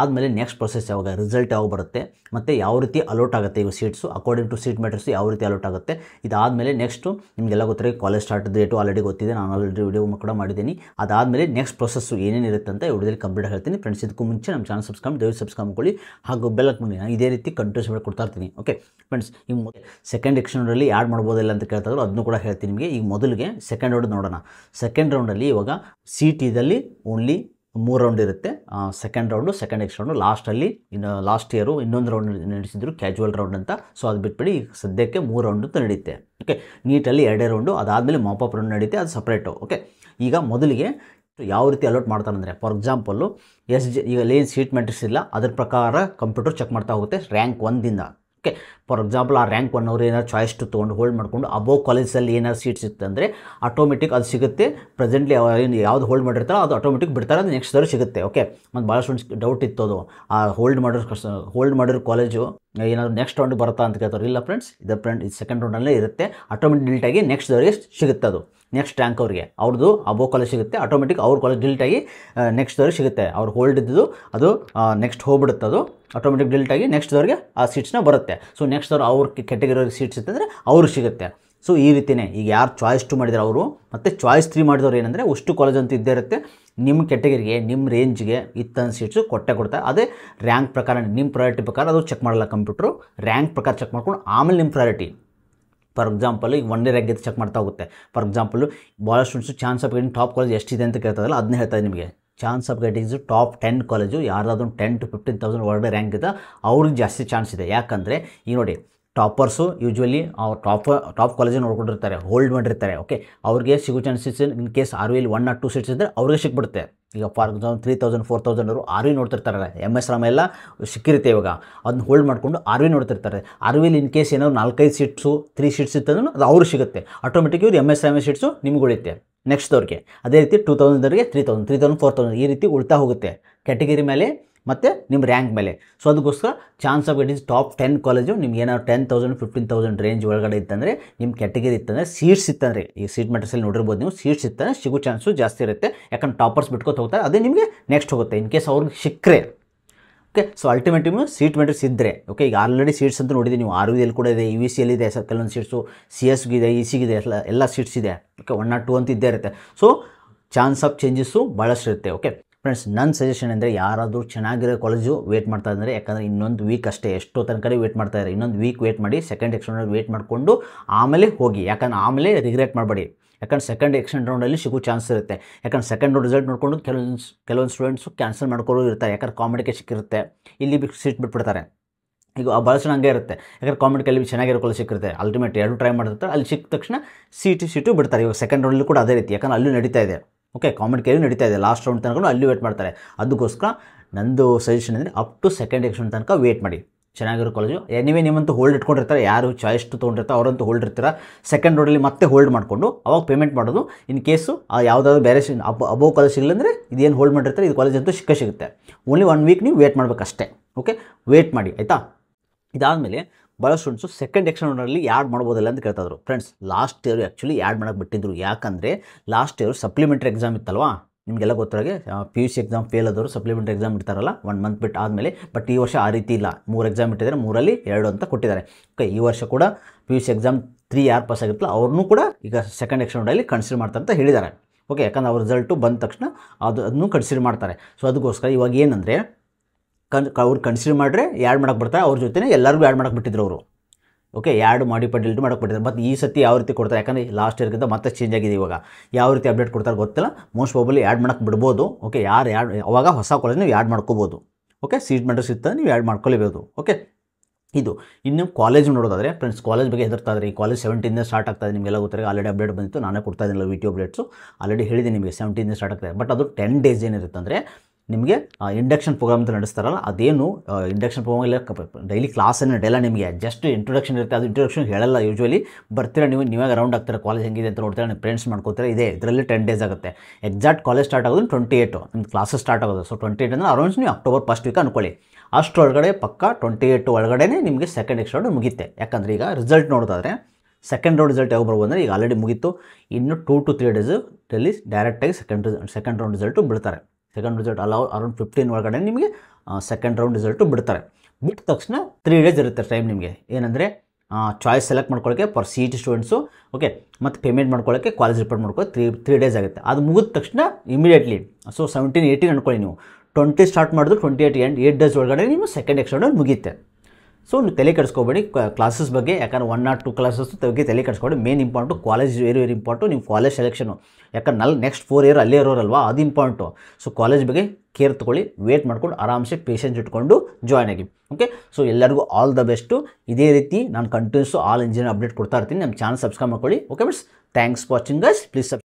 ಆದಮೇಲೆ next process ಯಾವಾಗ result ಯಾವಾಗ ಬರುತ್ತೆ ಮತ್ತು ಯಾವ ರೀತಿ ಅಲೋಟ್ ಆಗುತ್ತೆ ಇವಾಗ seats according to seat matrix ಯಾವ ರೀತಿ ಅಲೋಟ್ ಆಗುತ್ತೆ ಇದಾದಮೇಲೆ ನೆಕ್ಸ್ಟು ನಿಮಗೆಲ್ಲ ಗೊತ್ತಿರೋ ಕಾಲೇಜ್ ಸ್ಟಾರ್ಟ್ ಡೇಟು ಆಲ್ರೆಡಿ ಗೊತ್ತಿದೆ ನಾನು ಆಲ್ರೆಡಿ ವಿಡಿಯೋ ಕೂಡ ಮಾಡಿದ್ದೀನಿ ಅದಾದಮೇಲೆ ನೆಕ್ಸ್ಟ್ ಪ್ರೊಸೆಸ್ಸು ಏನೇನಿರುತ್ತೆ ಅಂತ ವಿಡಿಯೋದಲ್ಲಿ ಕಂಪ್ಲೀಟ್ ಹೇಳ್ತೀನಿ ಫ್ರೆಂಡ್ಸ್ ಇದಕ್ಕೂ ಮುಂಚೆ ನಮ್ಮ ಚಾನಲ್ ಸಬ್ಸ್ಕ್ರೈಬ್ ದಯವಿಟ್ಟು ಸಬ್ಸ್ಕ್ರೈಬ್ ಮಾಡ್ಕೊಳ್ಳಿ ಹಾಗೂ ಬೆಲ್ಲಕ್ಕೆ ಮುಂದೆ ನಾನು ಇದೇ ರೀತಿ ಕಂಟಿನ್ಯೂಸ್ ಮಾಡಿ ಇರ್ತೀನಿ ಓಕೆ ಫ್ರೆಂಡ್ಸ್ ಈಗ ಸೆಕೆಂಡ್ ಎಕ್ಷನಲ್ಲಿ ಆ್ಯಡ್ ಮಾಡ್ಬೋದಿಲ್ಲ ಅಂತ ಕೇಳ್ತಾಯಿದ್ರು ಅದನ್ನು ಕೂಡ ಹೇಳ್ತೀನಿ ನಿಮಗೆ ಈಗ ಮೊದಲಿಗೆ ಸೆಕೆಂಡ್ ರೌಂಡ್ ನೋಡೋಣ ಸೆಕೆಂಡ್ ರೌಂಡಲ್ಲಿ ಇವಾಗ ಸಿ ಟಿದಲ್ಲಿ ಓನ್ಲಿ ಮೂರು ರೌಂಡ್ ಇರುತ್ತೆ second round second ex round ಲಾಸ್ಟಲ್ಲಿ ಇನ್ನು ಲಾಸ್ಟ್ ಇಯರು ಇನ್ನೊಂದು ರೌಂಡ್ ನಡೆಸಿದ್ರು ಕ್ಯಾಜುವಲ್ ರೌಂಡ್ ಅಂತ ಸೊ ಅದು ಬಿಟ್ಬಿಡಿ ಈಗ ಸದ್ಯಕ್ಕೆ ಮೂರು ರೌಂಡ್ ಅಂತ ನಡೆಯುತ್ತೆ ಓಕೆ ನೀಟಲ್ಲಿ ಎರಡೇ ರೌಂಡು ಅದಾದಮೇಲೆ ಅಪ್ ರೌಂಡ್ ನಡೆಯುತ್ತೆ ಅದು ಸಪ್ರೇಟು ಓಕೆ ಈಗ ಮೊದಲಿಗೆ ಯಾವ ರೀತಿ ಅಲೋಟ್ ಮಾಡ್ತಾರೆ ಅಂದರೆ ಫಾರ್ ಎಕ್ಸಾಂಪಲ್ಲು ಎಸ್ ಜಿ ಈಗ ಲೇನ್ ಸೀಟ್ ಮೆಟ್ರಿಕ್ಸ್ ಇಲ್ಲ ಅದ್ರ ಪ್ರಕಾರ ಕಂಪ್ಯೂಟರ್ ಚೆಕ್ ಮಾಡ್ತಾ ಹೋಗುತ್ತೆ ರ್ಯಾಂಕ್ ಒಂದಿಂದ ಓಕೆ ಫಾರ್ ಎಕ್ಸಾಂಪಲ್ ಆ ರ್ಯಾಂಕ್ ಒನ್ ಏನಾದ್ರು ಚಾಯ್ಸ್ ಟು ತೊಗೊಂಡು ಹೋಲ್ಡ್ ಮಾಡ್ಕೊಂಡು ಅಬೋ ಕಾಲೇಜಲ್ಲಿ ಏನಾರು ಸೀಟ್ ಸಿಕ್ತಂದರೆ ಆಟೋಮೆಟಿಕ್ ಅದು ಸಿಗುತ್ತೆ ಪ್ರೆಸೆಂಟ್ಲಿ ಏನು ಯಾವ್ದು ಹೋಲ್ಡ್ ಮಾಡಿರ್ತಾರೋ ಅದು ಆಟೋಮೆಟಿಕ್ ಬಿಡ್ತಾರೆ ಅದು ನೆಕ್ಸ್ಟ್ ಅವರು ಸಿಗುತ್ತೆ ಓಕೆ ಮತ್ತು ಭಾಳಷ್ಟು ಸ್ಟೂಡೆಂಟ್ಸ್ ಡೌಟ್ ಇತ್ತು ಅದು ಆ ಹೋಲ್ಡ್ ಮಾಡಿರೋ ಹೋಲ್ಡ್ ಮಾಡಿರೋ ಕಾಲೇಜು ಏನಾದರೂ ನೆಕ್ಸ್ಟ್ ರೌಂಡ್ ಬರುತ್ತಾ ಅಂತ ಕೇಳ್ತಾರೆ ಇಲ್ಲ ಫ್ರೆಂಡ್ಸ್ ಇದು ಫ್ರೆಂಡ್ ಇದು ಸೆಕೆಂಡ್ ರೌಂಡಲ್ಲೇ ಇರುತ್ತೆ ಆಟೋಮೆಟಿಕ್ ಡಿಲ್ಟಾಗಿ ನೆಕ್ಸ್ಟ್ ಅವರಿಗೆ ಸಿಗುತ್ತೆ ಅದು ನೆಕ್ಸ್ಟ್ ರ್ಯಾಂಕ್ ಅವರಿಗೆ ಅವ್ರದ್ದು ಅಬೋ ಕಾಲೇಜ್ ಸಿಗುತ್ತೆ ಆಟೋಮೆಟಿಕ್ ಅವ್ರ ಕಾಲೇಜ್ ಡಿಲೀಟ್ ಆಗಿ ನೆಕ್ಸ್ಟ್ ಅವ್ರಿಗೆ ಸಿಗುತ್ತೆ ಅವ್ರು ಹೋಲ್ಡ್ ಇದ್ದು ಅದು ನೆಕ್ಸ್ಟ್ ಹೋಗ್ಬಿಡುತ್ತೆ ಅದು ಆಟೋಮೆಟಿಕ್ ಡಿಲ್ಟಾಗಿ ಆಗಿ ನೆಕ್ಸ್ಟ್ ಅವ್ರಿಗೆ ಆ ಸೀಟ್ಸ್ನ ಬರುತ್ತೆ ಸೊ ನೆಕ್ಸ್ಟ್ ಅವ್ರು ಅವ್ರ ಕೆಟಗರಿ ಸೀಟ್ಸ್ ಇತ್ತಂದರೆ ಅವ್ರಿಗೆ ಸಿಗುತ್ತೆ ಸೊ ಈ ರೀತಿಯೇ ಈಗ ಯಾರು ಚಾಯ್ಸ್ ಟು ಮಾಡಿದ್ರೆ ಅವರು ಮತ್ತು ಚಾಯ್ಸ್ ತ್ರೀ ಮಾಡಿದವ್ರು ಏನಂದರೆ ಅಷ್ಟು ಕಾಲೇಜ್ ಅಂತ ಇದ್ದೇ ಇರುತ್ತೆ ನಿಮ್ಮ ಕೆಟಗರಿಗೆ ನಿಮ್ಮ ರೇಂಜ್ಗೆ ಇತ್ತಂದು ಸೀಟ್ಸು ಕೊಟ್ಟೆ ಕೊಡ್ತಾರೆ ಅದೇ ರ್ಯಾಂಕ್ ಪ್ರಕಾರ ನಿಮ್ಮ ಪ್ರಯಾರಿಟಿ ಪ್ರಕಾರ ಅದು ಚೆಕ್ ಮಾಡಲ್ಲ ಕಂಪ್ಯೂಟ್ರು ರ್ಯಾಂಕ್ ಪ್ರಕಾರ ಚೆಕ್ ಮಾಡ್ಕೊಂಡು ಆಮೇಲೆ ನಿಮ್ಮ ಪ್ರಯಾರಿಟಿ ಫಾರ್ ಎಕ್ಸಾಂಪಲ್ ಈಗ ಒನ್ ಡೇ ರ್ಯಾಂಕ್ ಚೆಕ್ ಮಾಡ್ತಾ ಹೋಗುತ್ತೆ ಫಾರ್ ಎಕ್ಸಾಂಪಲ್ ಭಾಳ students chance of getting top college ಎಷ್ಟಿದೆ ಅಂತ ಕೇಳ್ತದಲ್ಲ ಅದನ್ನ ಹೇಳ್ತಾರೆ ನಿಮಗೆ chance of is top ten college ಯಾರಾದರೂ ಟೆನ್ ಟು ಫಿಫ್ಟೀನ್ ತೌಸಂಡ್ ಒಳಗಡೆ ರ್ಯಾಂಕ್ ಇದೆ ಅವ್ರಿಗೆ ಜಾಸ್ತಿ ಚಾನ್ಸ್ ಇದೆ ಯಾಕಂದರೆ ಈಗ ನೋಡಿ ಟಾಪರ್ಸು ಯೂಶ್ವಲಿ ಅವ್ರು ಟಾಪ್ ಟಾಪ್ ಕಾಲೇಜ್ ನೋಡ್ಕೊಂಡಿರ್ತಾರೆ ಹೋಲ್ಡ್ ಮಾಡಿರ್ತಾರೆ ಓಕೆ ಅವ್ರಿಗೆ ಸಿಗೋ chances in case R will one or two seats ಇದ್ದರೆ ಅವ್ರಿಗೆ ಸಿಕ್ಬಿಡುತ್ತೆ ಈಗ for example three thousand four thousand ಅವರು ಆರ್ ವಿ ನೋಡ್ತಿರ್ತಾರೆ ಎಮ್ ಎಸ್ ರಾಮ ಎಲ್ಲ ಸಿಕ್ಕಿರುತ್ತೆ ಇವಾಗ ಅದನ್ನ ಹೋಲ್ಡ್ ಮಾಡಿಕೊಂಡು ಆರ್ ವಿ ನೋಡ್ತಿರ್ತಾರೆ ಆರ್ ವಿಲ್ ಇನ್ ಕೇಸ್ ಏನಾದ್ರು ನಾಲ್ಕೈದು ಸೀಟ್ಸು ತ್ರೀ ಸೀಟ್ಸ್ ಇತ್ತಂದ್ರೂ ಅದು ಅವ್ರಿಗೆ ಸಿಗುತ್ತೆ ಆಟೋಮೆಟಿಕ್ ಇವ್ರು ಎಮ್ ಎಸ್ ರಾಮ್ ಸೀಟ್ಸು ನಿಮ್ಗೆ ನೆಕ್ಸ್ಟ್ ಅವ್ರಿಗೆ ಅದೇ ರೀತಿ ಟೂ ಅವರಿಗೆ three thousand three thousand four thousand ಈ ರೀತಿ ಉಳ್ತಾ ಹೋಗುತ್ತೆ ಕ್ಯಾಟಗರಿ ಮೇಲೆ ಮತ್ತು ನಿಮ್ಮ ರ್ಯಾಂಕ್ ಮೇಲೆ ಸೊ ಅದಕ್ಕೋಸ್ಕರ chance of getting top ten college ನಿಮ್ಗೆ ಏನಾದ್ರು ten thousand fifteen thousand range ಒಳಗಡೆ ಇತ್ತಂದರೆ ನಿಮ್ಮ ಕ್ಯಾಟಗರಿ ಇತ್ತಂದರೆ ಸೀಟ್ಸ್ ಇತ್ತಂದರೆ ಈ ಸೀಟ್ ಮೆಟ್ರಸಲ್ಲಿ ನೋಡಿರ್ಬೋದು ನೀವು ಸೀಟ್ಸ್ ಇತ್ತಂದರೆ ಸಿಗೋ ಚಾನ್ಸು ಜಾಸ್ತಿ ಇರುತ್ತೆ ಯಾಕಂದ್ರೆ ಟಾಪರ್ಸ್ ಬಿಟ್ಕೊತ ಹೋಗ್ತಾರೆ ಅದೇ ನಿಮಗೆ ನೆಕ್ಸ್ಟ್ ಹೋಗುತ್ತೆ ಇನ್ ಕೇಸ್ ಅವ್ರಿಗೆ ಸಿಕ್ಕರೆ ಓಕೆ ಸೊ ಅಲ್ಟಿಮೇಟ್ ನೀವು ಸೀಟ್ ಮೆಟ್ರಸ್ ಇದ್ದರೆ ಓಕೆ ಈಗ ಆಲ್ರೆಡಿ ಸೀಟ್ಸ್ ಅಂತ ನೋಡಿದೆ ನೀವು ಆರ್ ವಿಲ್ ಕೂಡ ಇದೆ ಇ ವಿ ಸಿಯಲ್ಲಿ ಇದೆ ಕೆಲವೊಂದು ಸೀಟ್ಸು ಸಿ ಎಸ್ಗಿದೆ ಇ ಸಿಗಿದೆ ಎಲ್ಲ ಎಲ್ಲ ಸೀಟ್ಸ್ ಇದೆ ಓಕೆ ಒನ್ ನಾಟ್ ಟು ಅಂತ ಇದ್ದೇ ಇರುತ್ತೆ ಸೊ ಚಾನ್ಸ್ ಆಫ್ ಚೇಂಜಸ್ಸು ಭಾಳಷ್ಟು ಇರುತ್ತೆ ಓಕೆ ಫ್ರೆಂಡ್ಸ್ ನನ್ನ ಸಜೆಷನ್ ಅಂದರೆ ಯಾರಾದರೂ ಚೆನ್ನಾಗಿರೋ ಕಾಲೇಜು ವೇಟ್ ಮಾಡ್ತಾ ಇದ್ದಾರೆ ಯಾಕಂದರೆ ಇನ್ನೊಂದು ವೀಕ್ ಅಷ್ಟೇ ಎಷ್ಟೋ ತನಕ ವೇಟ್ ಮಾಡ್ತಾ ಇದ್ದಾರೆ ಇನ್ನೊಂದು ವೀಕ್ ವೇಟ್ ಮಾಡಿ ಸೆಕೆಂಡ್ ರೌಂಡ್ ವೇಟ್ ಮಾಡಿಕೊಂಡು ಆಮೇಲೆ ಹೋಗಿ ಯಾಕಂದ್ರೆ ಆಮೇಲೆ ರಿಗ್ರೆಟ್ ಮಾಡಬೇಡಿ ಯಾಕಂದ್ರೆ ಸೆಕೆಂಡ್ ಎಕ್ಸ್ಟೆಂಡ್ ರೌಂಡಲ್ಲಿ ಸಿಗೋ ಚಾನ್ಸ್ ಇರುತ್ತೆ ಯಾಕಂದ್ರೆ ಸೆಕೆಂಡ್ ರೌಂಡ್ ರಿಸಲ್ಟ್ ನೋಡಿಕೊಂಡು ಕೆಲವೊಂದು ಕೆಲವೊಂದು ಸ್ಟೂಡೆಂಟ್ಸು ಕ್ಯಾನ್ಸಲ್ ಮಾಡ್ಕೊಳ್ಳೋ ಇರ್ತಾರೆ ಯಾಕಂದ್ರೆ ಕಾಮಿಡಿಗೆ ಸಿಕ್ಕಿರುತ್ತೆ ಇಲ್ಲಿ ಬಿ ಸೀಟ್ ಬಿಟ್ಬಿಡ್ತಾರೆ ಈಗ ಆ ಜನ ಹಂಗೆ ಇರುತ್ತೆ ಯಾಕಂದ್ರೆ ಕಾಮೆಂಟ್ ಕೆಲವು ಚೆನ್ನಾಗಿರೋ ಕಾಲೇಜ್ ಸಿಕ್ಕಿರುತ್ತೆ ಅಲ್ಟಿಮೇಟ್ ಎರಡು ಟ್ರೈ ಮಾಡಿರ್ತಾರೆ ಅಲ್ಲಿ ಸಿಕ್ಕ ತಕ್ಷಣ ಸೀಟು ಸೀಟು ಬಿಡ್ತಾರೆ ಇವಾಗ ಸೆಕೆಂಡ್ ರೌಂಡಲ್ಲಿ ಕೂಡ ಅದೇ ರೀತಿ ಯಾಕಂದ್ರೆ ಅಲ್ಲೂ ನಡೀತಾ ಇದೆ ಓಕೆ ಕಾಮೆಂಟ್ ಕೇಳಿ ನಡೀತಾ ಇದೆ ಲಾಸ್ಟ್ ರೌಂಡ್ ತನಕ ಅಲ್ಲಿ ವೇಟ್ ಮಾಡ್ತಾರೆ ಅದಕ್ಕೋಸ್ಕರ ನಂದು ಸಜೆಷನ್ ಅಂದರೆ ಅಪ್ ಟು ಸೆಕೆಂಡ್ ಎಕ್ಷನ್ ತನಕ ವೇಟ್ ಮಾಡಿ ಚೆನ್ನಾಗಿರೋ ಕಾಲೇಜು ನೀವೇ ನಿಮ್ಮಂತೂ ಹೋಲ್ಡ್ ಇಟ್ಕೊಂಡಿರ್ತಾರೆ ಯಾರು ಚಾಯ್ಸ್ ತೊಗೊಂಡಿರ್ತಾರೆ ಅವರಂತೂ ಹೋಲ್ಡ್ ಇರ್ತಾರೆ ಸೆಕೆಂಡ್ ರೋಡಲ್ಲಿ ಮತ್ತೆ ಹೋಲ್ಡ್ ಮಾಡಿಕೊಂಡು ಅವಾಗ ಪೇಮೆಂಟ್ ಮಾಡೋದು ಇನ್ ಕೇಸು ಯಾವುದಾದ್ರು ಬೇರೆ ಅಬ್ ಅಬೋವ್ ಕಾಲೇಜ್ ಸಿಗಲಂದರೆ ಇದೇನು ಹೋಲ್ಡ್ ಮಾಡಿರ್ತಾರೆ ಇದು ಕಾಲೇಜ್ ಅಂತೂ ಸಿಕ್ಕ ಸಿಗುತ್ತೆ ಓನ್ಲಿ ಒನ್ ವೀಕ್ ನೀವು ವೇಟ್ ಮಾಡಬೇಕಷ್ಟೇ ಓಕೆ ವೇಟ್ ಮಾಡಿ ಆಯಿತಾ ಇದಾದಮೇಲೆ ಭಾಳ ಸ್ಟೂಡೆಂಟ್ಸು ಸೆಕೆಂಡ್ ಎಕ್ಸ್ಟ್ರಾ ಓನರಲ್ಲಿ ಆ್ಯಡ್ ಮಾಡ್ಬೋದಿಲ್ಲ ಅಂತ ಕೇಳ್ತಾಯಿದ್ರು friends last year actually add ಮಾಡೋಕ್ಕೆ ಬಿಟ್ಟಿದ್ರು ಯಾಕಂದರೆ ಲಾಸ್ಟ್ ಇಯರ್ ಸಪ್ಲಿಮೆಂಟ್ರಿ ಎಕ್ಸಾಮ್ ಇತ್ತಲ್ವಾ ನಿಮಗೆಲ್ಲ ಗೊತ್ತಾಗೆ P U C exam fail ಆದವರು ಸಪ್ಲಿಮೆಂಟ್ರಿ ಎಕ್ಸಾಮ್ ಇಡ್ತಾರಲ್ಲ ಒನ್ ಮಂತ್ ಬಿಟ್ಟು ಆದಮೇಲೆ ಬಟ್ ಈ ವರ್ಷ ಆ ರೀತಿ ಇಲ್ಲ ಮೂರು ಎಕ್ಸಾಮ್ ಇಟ್ಟಿದ್ದಾರೆ ಮೂರಲ್ಲಿ ಎರಡು ಅಂತ ಕೊಟ್ಟಿದ್ದಾರೆ ಓಕೆ ಈ ವರ್ಷ ಕೂಡ P U C exam three ಯಾರು ಪಾಸ್ ಆಗಿತ್ತಲ್ಲ ಅವ್ರನ್ನೂ ಕೂಡ ಈಗ ಸೆಕೆಂಡ್ ಎಕ್ಸ್ಟರ್ನಲ್ ಕನ್ಸಿಡರ್ ಮಾಡ್ತಾರೆ ಅಂತ ಹೇಳಿದ್ದಾರೆ ಓಕೆ ಯಾಕಂದ್ರೆ ಅವ್ರ ರಿಸಲ್ಟು ಬಂದ ತಕ್ಷಣ ಅದು ಅದನ್ನು ಕನ್ಸಿಡರ್ ಮಾಡ್ತಾರೆ ಸೊ ಅದಕ್ಕೋಸ್ಕರ ಇವಾಗ ಏನಂದರೆ ಕನ್ ಅವ್ರು ಕನ್ಸಿಡರ್ ಮಾಡ್ರೆ ಯಾಡ್ ಮಾಡಕ್ಕೆ ಬರ್ತಾರೆ ಅವ್ರ ಜೊತೆ ಎಲ್ಲರಿಗೂ ಆ್ಯಡ್ ಮಾಡಕ್ಕೆ ಬಿಟ್ಟಿದ್ರು ಅವರು ಓಕೆ ಆ್ಯಡ್ ಮಾಡಿ ಇಲ್ಟು ಮಾಡೋಕೆ ಬಿಟ್ಟಿದ್ದಾರೆ ಮತ್ತು ಈ ಸತಿ ಯಾವ ರೀತಿ ಕೊಡ್ತಾರೆ ಯಾಕಂದರೆ ಲಾಸ್ಟ್ ಇಯರ್ಗಿಂತ ಮತ್ತೆ ಚೇಂಜ್ ಆಗಿದೆ ಇವಾಗ ಯಾವ ರೀತಿ ಅಪ್ಡೇಟ್ ಕೊಡ್ತಾರೆ ಗೊತ್ತಿಲ್ಲ ಮೋಸ್ಟ್ ಪ್ರಾಬಲಿ ಆ್ಯಡ್ ಮಾಡೋಕೆ ಬಿಡ್ಬೋದು ಓಕೆ ಯಾರು ಯಾಡ್ ಅವಾಗ ಹೊಸ ಕಾಲೇಜ್ ನೀವು ಆ್ಯಡ್ ಮಾಡ್ಕೋಬೋದು ಓಕೆ ಸೀಟ್ ಮೆಟರ್ಸ್ ಸಿಗ್ತದೆ ನೀವು ಆ್ಯಡ್ ಮಾಡ್ಕೊಳ್ಬೋದು ಓಕೆ ಇದು ಇನ್ನು ಕಾಲೇಜ್ ನೋಡೋದಾದ್ರೆ ಫ್ರೆಂಡ್ಸ್ ಕಾಲೇಜ್ ಬಗ್ಗೆ ಹೆದರ್ತಾ ಇದ್ದಾರೆ ಈ ಕಾಲೇಜ್ ಸೆವೆಂಟಿಂದ ಸ್ಟಾರ್ಟ್ ಆಗ್ತದೆ ನಿಮಗೆಲ್ಲ ಗೊತ್ತಾರೆ ಆಲ್ರೆಡಿ ಅಪ್ಡೇಟ್ ಬಂದಿತ್ತು ನಾನೇ ಕೊಡ್ತಾ ಇದ್ದೀನಿ ವಿಡಿಯೋ ಅಪ್ಡೇಟ್ಸು ಆಲ್ರೆಡಿ ಹೇಳಿದೆ ನಿಮಗೆ ಇಂದ ಸ್ಟಾರ್ಟ್ ಆಗ್ತದೆ ಬಟ್ ಅದು ಟೆನ್ ಡೇಸ್ ಏನಿರುತ್ತೆ ಅಂದರೆ ನಿಮಗೆ ಇಂಡಕ್ಷನ್ ಪ್ರೋಗ್ರಾಮ್ ಅಂತ ನಡೆಸ್ತಾರಲ್ಲ ಅದೇನು ಇಂಡಕ್ಷನ್ ಪ್ರೋಗ್ರಾಮ್ ಇಲ್ಲ ಡೈಲಿ ಏನು ನಡೆಯಲ್ಲ ನಿಮಗೆ ಜಸ್ಟ್ ಇಂಟ್ರೊಡಕ್ಷನ್ ಇರುತ್ತೆ ಅದು ಇಂಟ್ರೊಡಕ್ಷನ್ ಹೇಳಲ್ಲ ಯೂಶ್ವಲಿ ಬರ್ತೀರಾ ನೀವು ನೀವಾಗ ರೌಂಡ್ ಆಗ್ತಾರೆ ಕಾಲೇಜ್ ಹೆಂಗಿದೆ ಅಂತ ನೋಡ್ತೀರಾ ನೀವು ಫ್ರೆಂಡ್ಸ್ ಮಾಡ್ಕೋತೀರಾ ಇದೆ ಇದರಲ್ಲಿ ಟೆನ್ ಡೇಸ್ ಆಗುತ್ತೆ ಎಕ್ಸಾಕ್ಟ್ ಕಾಲೇಜ್ ಸ್ಟಾರ್ಟ್ ಆಗೋದು ಟ್ವೆಂಟಿ ಏಟು ನಿಮ್ಮ ಕ್ಲಾಸಸ್ ಸ್ಟಾರ್ಟ್ ಆಗೋದು ಸೊ ಟ್ವೆಂಟಿ ಏಟ್ ಅಂದರೆ ಅರೌಂಡ್ಸ್ ನೀವು ಅಕ್ಟೋಬರ್ ಫಸ್ಟ್ ವೀಕ್ ಅನ್ಕೊಳ್ಳಿ ಅಷ್ಟೊಳಗಡೆ ಪಕ್ಕ ಟ್ವೆಂಟಿ ಏಯ್ಟು ಒಳಗಡೆ ನಿಮಗೆ ಸೆಕೆಂಡ್ ರೌಂಡ್ ಮುಗಿಯುತ್ತೆ ಯಾಕಂದರೆ ಈಗ ರಿಸಲ್ಟ್ ನೋಡೋದಾದರೆ ಸೆಕೆಂಡ್ ರೌಂಡ್ ರಿಸಲ್ಟ್ ಯಾವಾಗ ಬರ್ಬೋದು ಅಂದರೆ ಈಗ ಆಲ್ರೆಡಿ ಮುಗೀತು ಇನ್ನು two to three days daily ಡೈರೆಕ್ಟಾಗಿ ಸೆಕೆಂಡ್ ಸೆಕೆಂಡ್ ರೌಂಡ್ ರಿಸಲ್ಟು ಬಿಡ್ತಾರೆ second result allow around fifteen ಒಳಗಡೆ ನಿಮಗೆ ಸೆಕೆಂಡ್ ರೌಂಡ್ ರಿಸಲ್ಟು ಬಿಡ್ತಾರೆ ಬಿಟ್ಟ ತಕ್ಷಣ ತ್ರೀ ಡೇಸ್ ಇರುತ್ತೆ ಟೈಮ್ ನಿಮಗೆ ಏನಂದರೆ ಚಾಯ್ಸ್ ಸೆಲೆಕ್ಟ್ ಮಾಡ್ಕೊಳ್ಳೋಕೆ per C T students okay ಮತ್ತು ಪೇಮೆಂಟ್ ಮಾಡ್ಕೊಳ್ಳೋಕೆ ಕಾಲೇಜ್ ರಿಪೋರ್ಟ್ ಮಾಡ್ಕೊಳ್ಳೋಕೆ ತ್ರೀ ತ್ರೀ ಡೇಸ್ ಆಗುತ್ತೆ ಅದು ಮುಗಿದ ತಕ್ಷಣ ಇಮಿಡಿಯೇಟ್ಲಿ ಸೊ ಸೆವೆಂಟೀನ್ ಏಯ್ಟೀನ್ ಅನ್ಕೊಳ್ಳಿ ನೀವು ಟ್ವೆಂಟಿ ಸ್ಟಾರ್ಟ್ ಮಾಡಿದ್ರು twenty eight end eight days ಒಳಗಡೆ ನೀವು ಸೆಕೆಂಡ್ ಎಕ್ಸ್ಟರ್ನಲ್ ಮುಗಿಯುತ್ತೆ ಸೊ ನೀವು ತಲೆ ಕೆಡಿಸ್ಕೋಬೇಡಿ ಕ್ಲಾಸಸ್ ಬಗ್ಗೆ ಯಾಕಂದ್ರೆ ಒನ್ ನಾಟ್ ಟೂ ಕ್ಲಾಸಸ್ ಬಗ್ಗೆ ತಲೆ ಕೆಡಿಸ್ಕೊಡಿ main important college very very important ನೀವು ಕಾಲೇಜ್ ಸೆಲೆಕ್ಷನು ಯಾಕಂದ್ರೆ ನಲ್ಲಿ ನೆಕ್ಸ್ಟ್ ಫೋರ್ ಇಯರ್ ಅಲ್ಲೇ ಇರೋರಲ್ವಾ ಅದು ಇಂಪಾರ್ಟು ಸೊ ಕಾಲೇಜ್ ಬಗ್ಗೆ ಕೇರ್ ತೊಗೊಳ್ಳಿ ವೇಟ್ ಮಾಡ್ಕೊಂಡು ಆರಾಮ್ಸೆ ಪೇಷನ್ಸ್ ಇಟ್ಕೊಂಡು ಜಾಯ್ನ್ ಆಗಿ ಓಕೆ ಸೊ ಎಲ್ಲರಿಗೂ ಆಲ್ ದ ಬೆಸ್ಟು ಇದೇ ರೀತಿ ನಾನು ಕಂಟಿನ್ಯೂಸ್ ಆಲ್ ಇಂಜಿನಿಯರ್ ಅಪ್ಡೇಟ್ ಕೊಡ್ತಾ ಇರ್ತೀನಿ ನಮ್ಮ ಚಾನಲ್ ಸಬ್ಸ್ಕ್ರೈಬ್ ಮಾಡ್ಕೊಳ್ಳಿ ಓಕೆ ಮಿಟ್ಸ್ thanks watching guys please sub